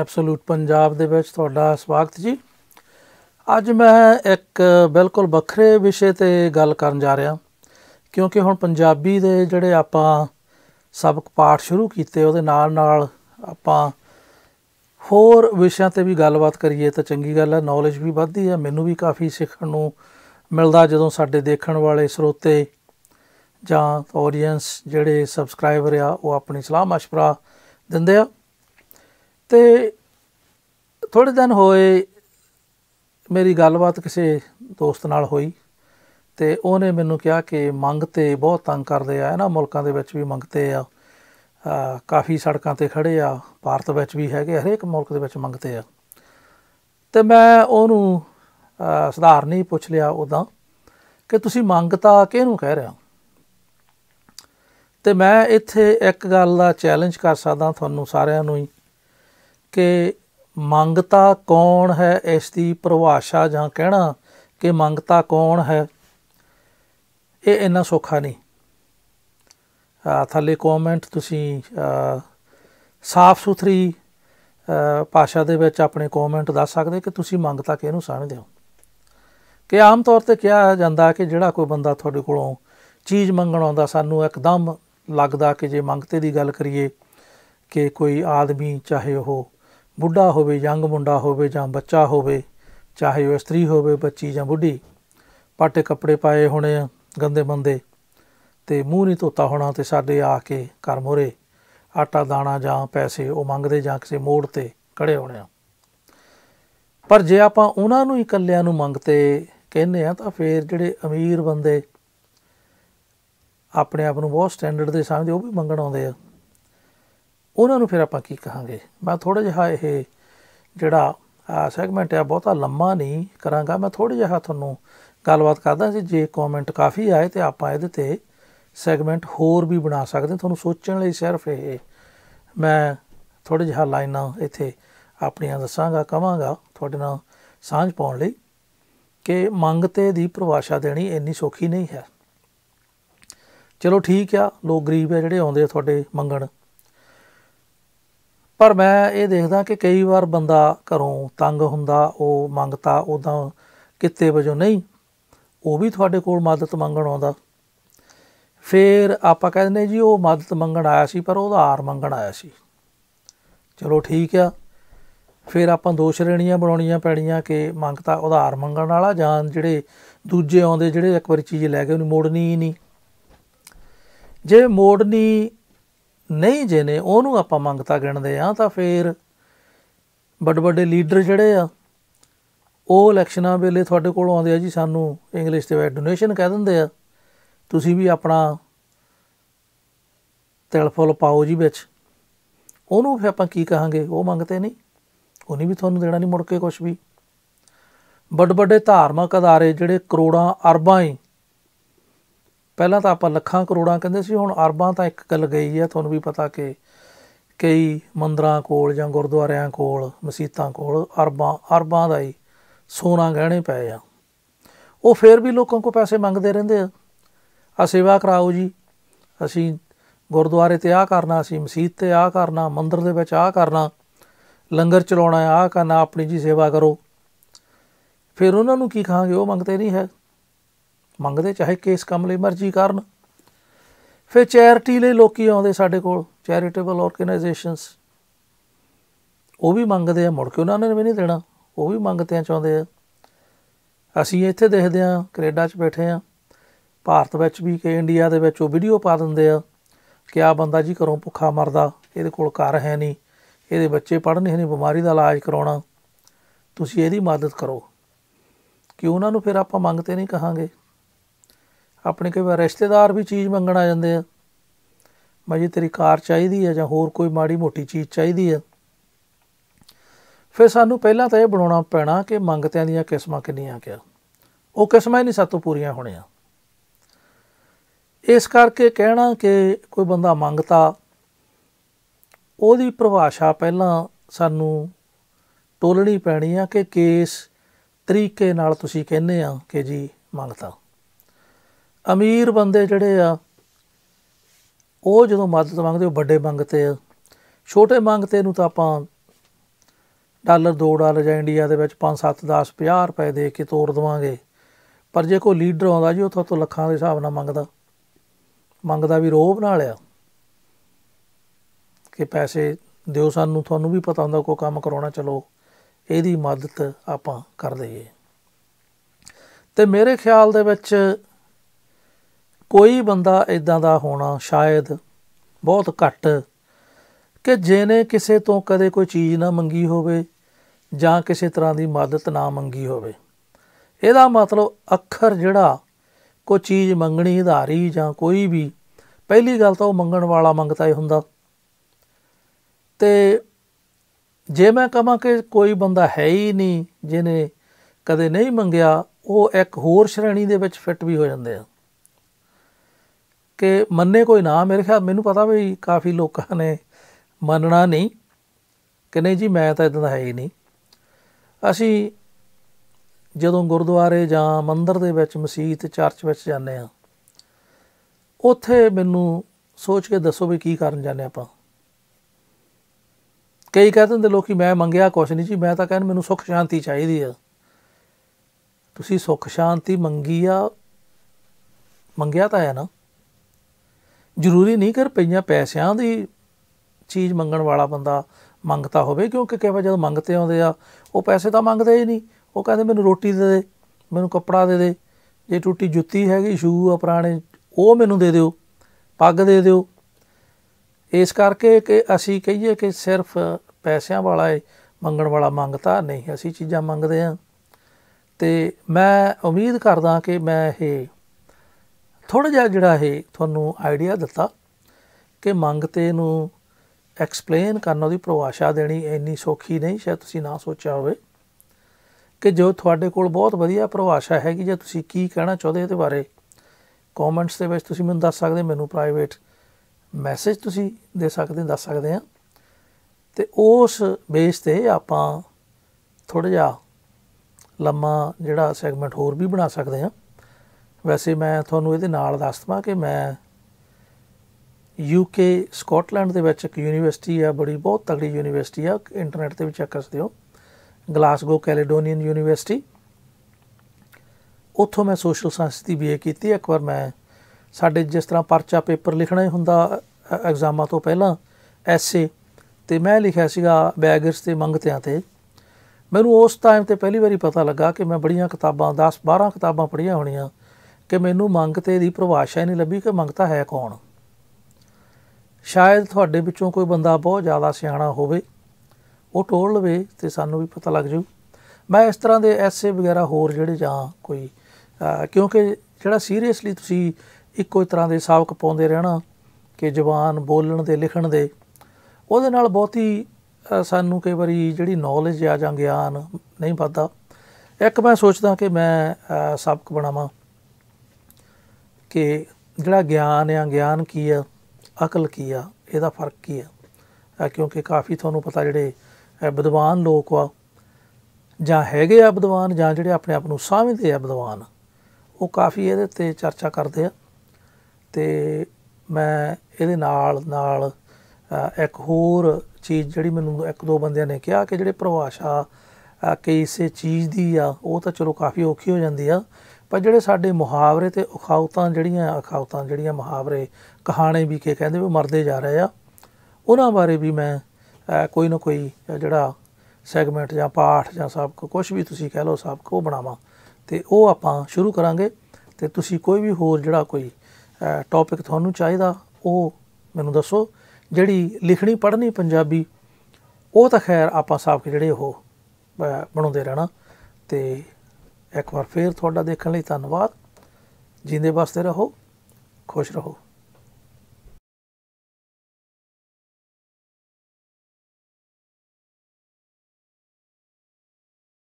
absolute Punjab ਦੇ ਵਿੱਚ ਤੁਹਾਡਾ ਸਵਾਗਤ ਜੀ ਅੱਜ ਮੈਂ ਇੱਕ ਬਿਲਕੁਲ ਵੱਖਰੇ ਵਿਸ਼ੇ ਤੇ ਗੱਲ ਕਰਨ ਜਾ ਰਿਹਾ ਕਿਉਂਕਿ ਹੁਣ ਪੰਜਾਬੀ ਦੇ ਜਿਹੜੇ ਆਪਾਂ ਸਬਕ ਪਾਠ ਸ਼ੁਰੂ ਕੀਤੇ ਉਹਦੇ ਨਾਲ ਨਾਲ ਆਪਾਂ ਹੋਰ ਵਿਸ਼ਿਆਂ ਤੇ ਵੀ ਗੱਲਬਾਤ ਕਰੀਏ ਤਾਂ ਚੰਗੀ ਗੱਲ ਹੈ ਨੌਲੇਜ ਵੀ ਵੱਧਦੀ ਹੈ ਮੈਨੂੰ ਵੀ ਕਾਫੀ ਸਿੱਖਣ ਨੂੰ ਮਿਲਦਾ ਜਦੋਂ ਸਾਡੇ ਦੇਖਣ ਵਾਲੇ ਸਰੋਤੇ ਜਾਂ ਆਡੀਅנס ਜਿਹੜੇ ਸਬਸਕ੍ਰਾਈਬਰ ਆ ਉਹ ਆਪਣੀ ਸਲਾਹ ਅਸ਼ਪਰਾ ਦਿੰਦੇ ਆ ਤੇ ਥੋੜੇ ਦਿਨ ਹੋਏ ਮੇਰੀ ਗੱਲਬਾਤ ਕਿਸੇ ਦੋਸਤ ਨਾਲ ਹੋਈ ਤੇ ਉਹਨੇ ਮੈਨੂੰ ਕਿਹਾ ਕਿ ਮੰਗਤੇ ਬਹੁਤ ਤੰਗ ਕਰਦੇ ਆ ਇਹਨਾਂ ਮੁਲਕਾਂ ਦੇ ਵਿੱਚ ਵੀ ਮੰਗਤੇ ਆ ਕਾਫੀ ਸੜਕਾਂ ਤੇ ਖੜੇ ਆ ਭਾਰਤ ਵਿੱਚ ਵੀ ਹੈਗੇ ਹਰੇਕ ਮੁਲਕ ਦੇ ਵਿੱਚ ਮੰਗਤੇ ਆ ਤੇ ਮੈਂ ਉਹਨੂੰ ਸਧਾਰਨੀ ਪੁੱਛ ਲਿਆ ਉਦਾਂ ਕਿ ਤੁਸੀਂ ਮੰਗਤਾ ਕਿਹਨੂੰ ਕਹਿ ਰਹੇ ਹੋ ਤੇ ਮੈਂ ਇੱਥੇ ਇੱਕ ਗੱਲ ਦਾ ਚੈਲੰਜ ਕਰ ਸਕਦਾ ਤੁਹਾਨੂੰ ਸਾਰਿਆਂ ਨੂੰ ਹੀ ਕਿ ਮੰਗਤਾ ਕੌਣ ਹੈ ਇਸ ਦੀ ਪਰਿਭਾਸ਼ਾ ਜਾਂ ਕਹਿਣਾ ਕਿ ਮੰਗਤਾ ਕੌਣ ਹੈ ਇਹ ਇੰਨਾ ਸੌਖਾ ਨਹੀਂ ਆ ਥੱਲੇ ਕਮੈਂਟ ਤੁਸੀਂ ਸਾਫ਼ ਸੁਥਰੀ ਭਾਸ਼ਾ ਦੇ ਵਿੱਚ ਆਪਣੇ ਕਮੈਂਟ ਦੱਸ ਸਕਦੇ ਕਿ ਤੁਸੀਂ ਮੰਗਤਾ ਕਿਹਨੂੰ ਸਮਝਦੇ ਹੋ ਕਿ ਆਮ ਤੌਰ ਤੇ ਕਿਹਾ ਜਾਂਦਾ ਕਿ ਜਿਹੜਾ ਕੋਈ ਬੰਦਾ ਤੁਹਾਡੇ ਕੋਲੋਂ ਚੀਜ਼ ਮੰਗਣ ਆਉਂਦਾ ਸਾਨੂੰ ਇੱਕਦਮ ਲੱਗਦਾ ਕਿ ਜੇ ਮੰਗਤੇ ਦੀ ਗੱਲ ਕਰੀਏ ਕਿ ਕੋਈ ਆਦਮੀ ਚਾਹੇ ਉਹ ਬੁੱਢਾ ਹੋਵੇ ਯੰਗ ਮੁੰਡਾ ਹੋਵੇ ਜਾਂ ਬੱਚਾ ਹੋਵੇ ਚਾਹੇ ਉਹ ਇਸਤਰੀ ਹੋਵੇ ਬੱਚੀ ਜਾਂ ਬੁੱਢੀ ਪਾਟੇ ਕੱਪੜੇ ਪਾਏ ਹੋਣੇ ਗੰਦੇ ਮੰਦੇ ਤੇ ਮੂੰਹ ਨਹੀਂ ਧੋਤਾ ਹੋਣਾ ਤੇ ਸਾਡੇ ਆ ਕੇ ਘਰ ਮੋਰੇ ਆਟਾ ਦਾਣਾ ਜਾਂ ਪੈਸੇ ਉਹ ਮੰਗਦੇ ਜਾਂ ਕਿਸੇ ਮੋੜ ਤੇ ਖੜੇ ਹੋਣੇ ਆ ਪਰ ਜੇ ਆਪਾਂ ਉਹਨਾਂ ਨੂੰ ਹੀ ਇਕੱਲਿਆਂ ਨੂੰ ਮੰਗਤੇ ਕਹਿੰਦੇ ਆ ਤਾਂ ਫੇਰ ਜਿਹੜੇ ਅਮੀਰ ਬੰਦੇ ਆਪਣੇ ਆਪ ਨੂੰ ਬਹੁਤ ਸਟੈਂਡਰਡ ਦੇ ਸਮਝਦੇ ਉਹ ਵੀ ਮੰਗਣ ਆਉਂਦੇ ਆ ਉਹਨਾਂ ਨੂੰ ਫਿਰ ਆਪਾਂ ਕੀ ਕਹਾਂਗੇ ਮੈਂ ਥੋੜਾ ਜਿਹਾ ਇਹ ਜਿਹੜਾ ਸੈਗਮੈਂਟ ਹੈ ਬਹੁਤਾ ਲੰਮਾ ਨਹੀਂ ਕਰਾਂਗਾ ਮੈਂ ਥੋੜਾ ਜਿਹਾ ਤੁਹਾਨੂੰ ਗੱਲਬਾਤ ਕਰਦਾ ਸੀ ਜੇ ਕਮੈਂਟ ਕਾਫੀ ਆਏ ਤੇ ਆਪਾਂ ਇਹਦੇ ਤੇ ਸੈਗਮੈਂਟ ਹੋਰ ਵੀ ਬਣਾ ਸਕਦੇ ਤੁਹਾਨੂੰ ਸੋਚਣ ਲਈ ਸਿਰਫ ਇਹ ਮੈਂ ਥੋੜਾ ਜਿਹਾ ਲਾਈਨਾਂ ਇੱਥੇ ਆਪਣੀਆਂ ਦੱਸਾਂਗਾ ਕਵਾਂਗਾ ਤੁਹਾਡੇ ਨਾਲ ਸਾਂਝ ਪਾਉਣ ਲਈ ਕਿ ਮੰਗਤੇ ਦੀ ਪ੍ਰਵਾਸ਼ਾ ਦੇਣੀ ਇੰਨੀ ਸੌਖੀ ਨਹੀਂ ਹੈ ਚਲੋ ਠੀਕ ਆ ਲੋਕ ਗਰੀਬ ਆ ਜਿਹੜੇ ਆਉਂਦੇ ਆ ਤੁਹਾਡੇ ਮੰਗਣ ਪਰ ਮੈਂ ਇਹ ਦੇਖਦਾ ਕਿ ਕਈ ਵਾਰ ਬੰਦਾ ਘਰੋਂ ਤੰਗ ਹੁੰਦਾ ਉਹ ਮੰਗਤਾ ਉਦੋਂ ਕਿਤੇ ਵਜੋਂ ਨਹੀਂ ਉਹ ਵੀ ਤੁਹਾਡੇ ਕੋਲ ਮਦਦ ਮੰਗਣ ਆਉਂਦਾ ਫੇਰ ਆਪਾਂ ਕਹਿੰਦੇ ਜੀ ਉਹ ਮਦਦ ਮੰਗਣ ਆਇਆ ਸੀ ਪਰ ਉਧਾਰ ਮੰਗਣ ਆਇਆ ਸੀ ਚਲੋ ਠੀਕ ਆ ਫੇਰ ਆਪਾਂ ਦੋ ਸ਼੍ਰੇਣੀਆਂ ਬਣਾਉਣੀਆਂ ਪੈਣੀਆਂ ਕਿ ਮੰਗਤਾ ਉਧਾਰ ਮੰਗਣ ਵਾਲਾ ਜਾਂ ਜਿਹੜੇ ਦੂਜੇ ਆਉਂਦੇ ਜਿਹੜੇ ਇੱਕ ਵਾਰੀ ਚੀਜ਼ ਲੈ ਕੇ ਉਹਨੂੰ ਮੋੜਨੀ ਹੀ ਨਹੀਂ ਜੇ ਮੋੜਨੀ ਨਹੀਂ ਜੇ ਨੇ ਉਹਨੂੰ ਆਪਾਂ ਮੰਗਤਾ ਗਿਣਦੇ ਆ ਤਾਂ ਫੇਰ ਵੱਡੇ ਵੱਡੇ ਲੀਡਰ ਜਿਹੜੇ ਆ ਉਹ ਇਲੈਕਸ਼ਨਾਂ ਵੇਲੇ ਤੁਹਾਡੇ ਕੋਲ ਆਉਂਦੇ ਆ ਜੀ ਸਾਨੂੰ ਇੰਗਲਿਸ਼ ਤੇ ਡੋਨੇਸ਼ਨ ਕਹਿ ਦਿੰਦੇ ਆ ਤੁਸੀਂ ਵੀ ਆਪਣਾ ਫੁੱਲ ਪਾਓ ਜੀ ਵਿੱਚ ਉਹਨੂੰ ਫੇ ਆਪਾਂ ਕੀ ਕਹਾਂਗੇ ਉਹ ਮੰਗਤੇ ਨਹੀਂ ਉਹਨੇ ਵੀ ਤੁਹਾਨੂੰ ਦੇਣਾ ਨਹੀਂ ਮੁੜ ਕੇ ਕੁਝ ਵੀ ਵੱਡੇ ਵੱਡੇ ਧਾਰਮਿਕ ਅਦਾਰੇ ਜਿਹੜੇ ਕਰੋੜਾਂ ਅਰਬਾਂ ਹੀ ਪਹਿਲਾਂ ਤਾਂ ਆਪਾਂ ਲੱਖਾਂ ਕਰੋੜਾਂ ਕਹਿੰਦੇ ਸੀ ਹੁਣ ਅਰਬਾਂ ਤਾਂ ਇੱਕ ਗੱਲ ਗਈ ਆ ਤੁਹਾਨੂੰ ਵੀ ਪਤਾ ਕਿ ਕਈ ਮੰਦਰਾਂ ਕੋਲ ਜਾਂ ਗੁਰਦੁਆਰਿਆਂ ਕੋਲ ਮਸੀਤਾਂ ਕੋਲ ਅਰਬਾਂ ਅਰਬਾਂ ਦਾ ਹੀ ਸੋਨਾ ਗਹਿਣੇ ਪਏ ਆ ਉਹ ਫੇਰ ਵੀ ਲੋਕਾਂ ਕੋ ਪੈਸੇ ਮੰਗਦੇ ਰਹਿੰਦੇ ਆ ਆ ਸੇਵਾ ਕਰਾਓ ਜੀ ਅਸੀਂ ਗੁਰਦੁਆਰੇ ਤੇ ਆ ਕਰਨਾ ਅਸੀਂ ਮਸੀਤ ਤੇ ਆ ਕਰਨਾ ਮੰਦਰ ਦੇ ਵਿੱਚ ਆ ਕਰਨਾ ਲੰਗਰ ਚਲਾਉਣਾ ਆ ਕਰਨਾ ਆਪਣੀ ਜੀ ਸੇਵਾ ਕਰੋ ਫਿਰ ਉਹਨਾਂ ਨੂੰ ਕੀ ਖਾਂਗੇ ਉਹ ਮੰਗਦੇ ਨਹੀਂ ਹੈ ਮੰਗਦੇ ਚਾਹੇ ਕੇਸ ਕੰਮ ਲਈ ਮਰਜ਼ੀ ਕਰਨ ਫਿਰ ਚੈਰਿਟੀ ਲਈ ਲੋਕੀ ਆਉਂਦੇ ਸਾਡੇ ਕੋਲ ਚੈਰੀਟੇਬਲ ਆਰਗੇਨਾਈਜੇਸ਼ਨਸ ਉਹ ਵੀ ਮੰਗਦੇ ਆ ਮੁੜ ਕੇ ਉਹਨਾਂ ਨੇ ਵੀ ਨਹੀਂ ਦੇਣਾ ਉਹ ਵੀ ਮੰਗਤੇ ਚਾਹੁੰਦੇ ਆ ਅਸੀਂ ਇੱਥੇ ਦੇਖਦੇ ਆ ਕੈਨੇਡਾ 'ਚ ਬੈਠੇ ਆ ਭਾਰਤ ਵਿੱਚ ਵੀ ਕਿ ਇੰਡੀਆ ਦੇ ਵਿੱਚ ਉਹ ਵੀਡੀਓ ਪਾ ਦਿੰਦੇ ਆ ਕਿ ਆ ਬੰਦਾ ਜੀ ਘਰੋਂ ਭੁੱਖਾ ਮਰਦਾ ਇਹਦੇ ਕੋਲ ਘਰ ਹੈ ਨਹੀਂ ਇਹਦੇ ਬੱਚੇ ਪੜ੍ਹਨੇ ਨਹੀਂ ਬਿਮਾਰੀ ਦਾ ਇਲਾਜ ਕਰਾਉਣਾ ਤੁਸੀਂ ਇਹਦੀ ਮਦਦ ਕਰੋ ਕਿ ਉਹਨਾਂ ਨੂੰ ਫਿਰ ਆਪਾਂ ਮੰਗਤੇ ਨਹੀਂ ਕਹਾਂਗੇ ਆਪਣੇ ਕਈ ਵਾਰ ਰਿਸ਼ਤੇਦਾਰ ਵੀ ਚੀਜ਼ ਮੰਗਣ ਆ ਜਾਂਦੇ ਆ ਮਾਜੀ ਤੇਰੀ ਕਾਰ ਚਾਹੀਦੀ ਆ ਜਾਂ ਹੋਰ ਕੋਈ ਮਾੜੀ ਮੋਟੀ ਚੀਜ਼ ਚਾਹੀਦੀ ਆ ਫਿਰ ਸਾਨੂੰ ਪਹਿਲਾਂ ਤਾਂ ਇਹ ਬਣਾਉਣਾ ਪੈਣਾ ਕਿ ਮੰਗਤਿਆਂ ਦੀਆਂ ਕਿਸਮਾਂ ਕਿੰਨੀਆਂ ਕਿਆ ਉਹ ਕਿਸਮਾਂ ਹੀ ਨਹੀਂ ਸਾਤੋਂ ਪੂਰੀਆਂ ਹੋਣੀਆਂ ਇਸ ਕਰਕੇ ਕਹਿਣਾ ਕਿ ਕੋਈ ਬੰਦਾ ਮੰਗਤਾ ਉਹਦੀ ਪਰਿਭਾਸ਼ਾ ਪਹਿਲਾਂ ਸਾਨੂੰ ਟੋਲਣੀ ਪੈਣੀ ਆ ਕਿ ਕਿਸ ਤਰੀਕੇ ਨਾਲ ਤੁਸੀਂ ਕਹਿੰਦੇ ਆ ਕਿ ਜੀ ਮੰਗਤਾ ਅਮੀਰ ਬੰਦੇ ਜਿਹੜੇ ਆ ਉਹ ਜਦੋਂ ਮਦਦ ਮੰਗਦੇ ਉਹ ਵੱਡੇ ਮੰਗਤੇ ਆ ਛੋਟੇ ਮੰਗਤੇ ਨੂੰ ਤਾਂ ਆਪਾਂ ਡਾਲਰ 2 ਡਾਲਰ ਜਾਂ ਇੰਡੀਆ ਦੇ ਵਿੱਚ 5 7 10 50 ਰੁਪਏ ਦੇ ਕੇ ਤੋਰ ਦਵਾਂਗੇ ਪਰ ਜੇ ਕੋਈ ਲੀਡਰ ਆਉਂਦਾ ਜੀ ਉਥੋਂ ਤੋਂ ਲੱਖਾਂ ਦੇ ਹਿਸਾਬ ਨਾਲ ਮੰਗਦਾ ਮੰਗਦਾ ਵੀ ਰੋਬ ਨਾਲ ਆ ਕਿ ਪੈਸੇ ਦਿਓ ਸਾਨੂੰ ਤੁਹਾਨੂੰ ਵੀ ਪਤਾ ਹੁੰਦਾ ਕੋਈ ਕੰਮ ਕਰਾਉਣਾ ਚਲੋ ਇਹਦੀ ਮਦਦ ਆਪਾਂ ਕਰ ਲਈਏ ਤੇ ਮੇਰੇ ਖਿਆਲ ਦੇ ਵਿੱਚ ਕੋਈ ਬੰਦਾ ਇਦਾਂ ਦਾ ਹੋਣਾ ਸ਼ਾਇਦ ਬਹੁਤ ਘੱਟ ਕਿ ਜਿਹਨੇ ਕਿਸੇ ਤੋਂ ਕਦੇ ਕੋਈ ਚੀਜ਼ ਨਾ ਮੰਗੀ ਹੋਵੇ ਜਾਂ ਕਿਸੇ ਤਰ੍ਹਾਂ ਦੀ ਮਦਦ ਨਾ ਮੰਗੀ ਹੋਵੇ ਇਹਦਾ ਮਤਲਬ ਅੱਖਰ ਜਿਹੜਾ ਕੋਈ ਚੀਜ਼ ਮੰਗਣੀ ਆਧਾਰੀ ਜਾਂ ਕੋਈ ਵੀ ਪਹਿਲੀ ਗੱਲ ਤਾਂ ਉਹ ਮੰਗਣ ਵਾਲਾ ਮੰਗਤਾ ਹੀ ਹੁੰਦਾ ਤੇ ਜੇ ਮੈਂ ਕਹਾਂ ਕਿ ਕੋਈ ਬੰਦਾ ਹੈ ਹੀ ਨਹੀਂ ਜਿਹਨੇ ਕਦੇ ਨਹੀਂ ਮੰਗਿਆ ਉਹ ਇੱਕ ਹੋਰ ਸ਼੍ਰੇਣੀ ਦੇ ਵਿੱਚ ਫਿੱਟ ਵੀ ਹੋ ਜਾਂਦੇ ਆ ਕਿ ਮੰਨੇ ਕੋਈ ਨਾ ਮੇਰੇ ਖਿਆਲ ਮੈਨੂੰ ਪਤਾ ਵੀ ਕਾਫੀ ਲੋਕਾਂ ਨੇ ਮੰਨਣਾ ਨਹੀਂ ਕਿ ਨਹੀਂ ਜੀ ਮੈਂ ਤਾਂ ਇਦਾਂ ਦਾ ਹੈ ਹੀ ਨਹੀਂ ਅਸੀਂ ਜਦੋਂ ਗੁਰਦੁਆਰੇ ਜਾਂ ਮੰਦਿਰ ਦੇ ਵਿੱਚ ਮਸਜਿਦ ਚਰਚ ਵਿੱਚ ਜਾਂਦੇ ਆ ਉੱਥੇ ਮੈਨੂੰ ਸੋਚ ਕੇ ਦੱਸੋ ਵੀ ਕੀ ਕਰਨ ਜਾਂਦੇ ਆਪਾਂ ਕਈ ਕਹਿੰਦੇ ਹੁੰਦੇ ਲੋਕੀ ਮੈਂ ਮੰਗਿਆ ਕੁਛ ਨਹੀਂ ਜੀ ਮੈਂ ਤਾਂ ਕਹਿੰਦਾ ਮੈਨੂੰ ਸੁੱਖ ਸ਼ਾਂਤੀ ਚਾਹੀਦੀ ਆ ਤੁਸੀਂ ਸੁੱਖ ਸ਼ਾਂਤੀ ਮੰਗੀ ਆ ਮੰਗਿਆ ਤਾਂ ਹੈ ਨਾ ਜ਼ਰੂਰੀ ਨਹੀਂ ਕਿ ਰੁਪਈਆ ਪੈਸਿਆਂ ਦੀ ਚੀਜ਼ ਮੰਗਣ ਵਾਲਾ ਬੰਦਾ ਮੰਗਤਾ ਹੋਵੇ ਕਿਉਂਕਿ ਕਿਹਾ ਜਦ ਮੰਗਤੇ ਆਉਂਦੇ ਆ ਉਹ ਪੈਸੇ ਤਾਂ ਮੰਗਦੇ ਹੀ ਨਹੀਂ ਉਹ ਕਹਿੰਦੇ ਮੈਨੂੰ ਰੋਟੀ ਦੇ ਦੇ ਮੈਨੂੰ ਕੱਪੜਾ ਦੇ ਦੇ ਜੇ ਟੁੱਟੀ ਜੁੱਤੀ ਹੈਗੀ ਸ਼ੂ ਆ ਪੁਰਾਣੇ ਉਹ ਮੈਨੂੰ ਦੇ ਦਿਓ ਪੱਗ ਦੇ ਦਿਓ ਇਸ ਕਰਕੇ ਕਿ ਅਸੀਂ ਕਹੀਏ ਕਿ ਸਿਰਫ ਪੈਸਿਆਂ ਵਾਲਾ ਏ ਮੰਗਣ ਵਾਲਾ ਮੰਗਤਾ ਨਹੀਂ ਅਸੀਂ ਚੀਜ਼ਾਂ ਮੰਗਦੇ ਆ ਤੇ ਮੈਂ ਉਮੀਦ ਕਰਦਾ ਕਿ ਮੈਂ ਇਹ ਥੋੜਾ ਜਿਹਾ ਜਿਹੜਾ ਹੈ ਤੁਹਾਨੂੰ ਆਈਡੀਆ ਦਿੱਤਾ ਕਿ ਮੰਗਤੇ ਨੂੰ ਐਕਸਪਲੇਨ ਕਰਨ ਉਹਦੀ ਪ੍ਰਵਾਸ਼ਾ ਦੇਣੀ ਇੰਨੀ ਸੌਖੀ ਨਹੀਂ ਸ਼ਾਇਦ ਤੁਸੀਂ ਨਾ ਸੋਚਿਆ ਹੋਵੇ ਕਿ ਜੋ ਤੁਹਾਡੇ ਕੋਲ ਬਹੁਤ ਵਧੀਆ ਪ੍ਰਵਾਸ਼ਾ ਹੈਗੀ ਜੇ ਤੁਸੀਂ ਕੀ ਕਹਿਣਾ ਚਾਹੁੰਦੇ ਇਹਦੇ ਬਾਰੇ ਕਮੈਂਟਸ ਦੇ ਵਿੱਚ ਤੁਸੀਂ ਮੈਨੂੰ ਦੱਸ ਸਕਦੇ ਮੈਨੂੰ ਪ੍ਰਾਈਵੇਟ ਮੈਸੇਜ ਤੁਸੀਂ ਦੇ ਸਕਦੇ ਦੱਸ ਸਕਦੇ ਆ ਤੇ ਉਸ ਬੇਸ ਤੇ ਆਪਾਂ ਥੋੜਾ ਜਿਹਾ ਲੰਮਾ ਜਿਹੜਾ ਸੈਗਮੈਂਟ ਹੋਰ ਵੀ ਬਣਾ ਸਕਦੇ ਆ ਵੈਸੇ ਮੈਂ ਤੁਹਾਨੂੰ ਇਹਦੇ ਨਾਲ ਦੱਸ ਦਵਾਂ ਕਿ ਮੈਂ ਯੂਕੇ ਸਕਾਟਲੈਂਡ ਦੇ ਵਿੱਚ ਇੱਕ ਯੂਨੀਵਰਸਿਟੀ ਆ ਬੜੀ ਬਹੁਤ ਤਗੜੀ ਯੂਨੀਵਰਸਿਟੀ ਆ ਇੰਟਰਨੈਟ ਤੇ ਵੀ ਚੈੱਕ ਕਰ ਸਕਦੇ ਹੋ ਗਲਾਸਗੋ ਕੈਲੇਡੋਨੀਅਨ ਯੂਨੀਵਰਸਿਟੀ ਉੱਥੋਂ ਮੈਂ ਸੋਸ਼ਲ ਸਾਇੰਸ ਦੀ ਬੀਏ ਕੀਤੀ ਇੱਕ ਵਾਰ ਮੈਂ ਸਾਡੇ ਜਿਸ ਤਰ੍ਹਾਂ ਪਰਚਾ ਪੇਪਰ ਲਿਖਣਾ ਹੁੰਦਾ ਐਗਜ਼ਾਮਾਂ ਤੋਂ ਪਹਿਲਾਂ ਐਸੇ ਤੇ ਮੈਂ ਲਿਖਿਆ ਸੀਗਾ ਬੈਗਰਸ ਤੇ ਮੰਗਤਿਆਂ ਤੇ ਮੈਨੂੰ ਉਸ ਟਾਈਮ ਤੇ ਪਹਿਲੀ ਵਾਰੀ ਪਤਾ ਲੱਗਾ ਕਿ ਮੈਂ ਬੜੀਆਂ ਕਿਤਾਬਾਂ 10 12 ਕਿਤਾਬਾਂ ਪੜ੍ਹੀਆਂ ਹੋਣੀਆਂ ਕਿ ਮੈਨੂੰ ਮੰਗਤੇ ਦੀ ਪ੍ਰਵਾਸ਼ਾ ਹੀ ਨਹੀਂ ਲੱਭੀ ਕਿ ਮੰਗਤਾ ਹੈ ਕੌਣ ਸ਼ਾਇਦ ਤੁਹਾਡੇ ਵਿੱਚੋਂ ਕੋਈ ਬੰਦਾ ਬਹੁਤ ਜ਼ਿਆਦਾ ਸਿਆਣਾ ਹੋਵੇ ਉਹ ਟੋਲ ਲਵੇ ਤੇ ਸਾਨੂੰ ਵੀ ਪਤਾ ਲੱਗ ਜੂ ਮੈਂ ਇਸ ਤਰ੍ਹਾਂ ਦੇ ਐਸੇ ਵਗੈਰਾ ਹੋਰ ਜਿਹੜੇ ਜਾਂ ਕੋਈ ਕਿਉਂਕਿ ਜਿਹੜਾ ਸੀਰੀਅਸਲੀ ਤੁਸੀਂ ਇੱਕੋ ਤਰ੍ਹਾਂ ਦੇ ਸਾਬਕ ਪਾਉਂਦੇ ਰਹਿਣਾ ਕਿ ਜ਼ਬਾਨ ਬੋਲਣ ਦੇ ਲਿਖਣ ਦੇ ਉਹਦੇ ਨਾਲ ਬਹੁਤੀ ਸਾਨੂੰ ਕਈ ਵਾਰੀ ਜਿਹੜੀ ਨੌਲੇਜ ਆ ਜਾਂ ਗਿਆਨ ਨਹੀਂ ਪਤਾ ਇੱਕ ਮੈਂ ਸੋਚਦਾ ਕਿ ਮੈਂ ਸਬਕ ਬਣਾਵਾਂ ਕਿ ਜਿਹੜਾ ਗਿਆਨ ਆ ਗਿਆਨ ਕੀ ਆ ਅਕਲ ਕੀ ਆ ਇਹਦਾ ਫਰਕ ਕੀ ਆ ਕਿਉਂਕਿ ਕਾਫੀ ਤੁਹਾਨੂੰ ਪਤਾ ਜਿਹੜੇ ਵਿਦਵਾਨ ਲੋਕ ਆ ਜਾਂ ਹੈਗੇ ਆ ਵਿਦਵਾਨ ਜਾਂ ਜਿਹੜੇ ਆਪਣੇ ਆਪ ਨੂੰ ਸਮਝਦੇ ਆ ਵਿਦਵਾਨ ਉਹ ਕਾਫੀ ਇਹਦੇ ਤੇ ਚਰਚਾ ਕਰਦੇ ਆ ਤੇ ਮੈਂ ਇਹਦੇ ਨਾਲ ਨਾਲ ਇੱਕ ਹੋਰ ਚੀਜ਼ ਜਿਹੜੀ ਮੈਨੂੰ ਇੱਕ ਦੋ ਬੰਦਿਆਂ ਨੇ ਕਿਹਾ ਕਿ ਜਿਹੜੇ ਪ੍ਰਵਾਸ਼ਾ ਕਿਸੇ ਚੀਜ਼ ਦੀ ਆ ਉਹ ਤਾਂ ਚਲੋ ਕਾਫੀ ਔਖੀ ਹੋ ਜਾਂਦੀ ਆ ਪਰ ਜਿਹੜੇ ਸਾਡੇ ਮੁਹਾਵਰੇ ਤੇ ਅਖਾਉਤਾਂ ਜਿਹੜੀਆਂ ਅਖਾਉਤਾਂ ਜਿਹੜੀਆਂ ਮੁਹਾਵਰੇ ਕਹਾਣੇ ਵੀ ਕੇ ਕਹਿੰਦੇ ਵੀ ਮਰਦੇ ਜਾ ਰਹੇ ਆ ਉਹਨਾਂ ਬਾਰੇ ਵੀ ਮੈਂ ਕੋਈ ਨਾ ਕੋਈ ਜਿਹੜਾ ਸੈਗਮੈਂਟ ਜਾਂ ਪਾਠ ਜਾਂ ਸਾਬਕ ਕੁਝ ਵੀ ਤੁਸੀਂ ਕਹਿ ਲਓ ਸਭ ਕੋ ਬਣਾਵਾਂ ਤੇ ਉਹ ਆਪਾਂ ਸ਼ੁਰੂ ਕਰਾਂਗੇ ਤੇ ਤੁਸੀਂ ਕੋਈ ਵੀ ਹੋਰ ਜਿਹੜਾ ਕੋਈ ਟੌਪਿਕ ਤੁਹਾਨੂੰ ਚਾਹੀਦਾ ਉਹ ਮੈਨੂੰ ਦੱਸੋ ਜਿਹੜੀ ਲਿਖਣੀ ਪੜ੍ਹਨੀ ਪੰਜਾਬੀ ਉਹ ਤਾਂ ਖੈਰ ਆਪਾਂ ਸਾਬਕ ਜਿਹੜੇ ਉਹ ਬਣਾਉਂਦੇ ਰਹਿਣਾ ਤੇ ਇੱਕ ਵਾਰ ਫੇਰ ਤੁਹਾਡਾ ਦੇਖਣ ਲਈ ਧੰਨਵਾਦ ਜਿੰਦੇ ਵਾਸਤੇ ਰਹੋ ਖੁਸ਼ ਰਹੋ